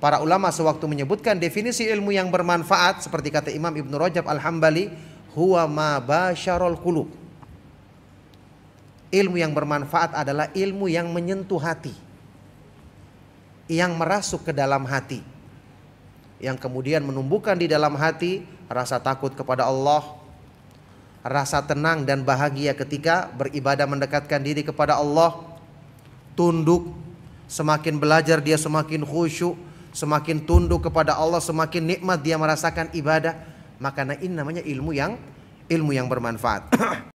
Para ulama sewaktu menyebutkan definisi ilmu yang bermanfaat seperti kata Imam Ibnu Rajab Al-Hambali, huwa ma basyarul qulub. Ilmu yang bermanfaat adalah ilmu yang menyentuh hati. Yang merasuk ke dalam hati. Yang kemudian menumbuhkan di dalam hati rasa takut kepada Allah, rasa tenang dan bahagia ketika beribadah mendekatkan diri kepada Allah, tunduk, semakin belajar dia semakin khusyuk, semakin tunduk kepada Allah, semakin nikmat dia merasakan ibadah, maka nah, ini namanya ilmu yang ilmu yang bermanfaat.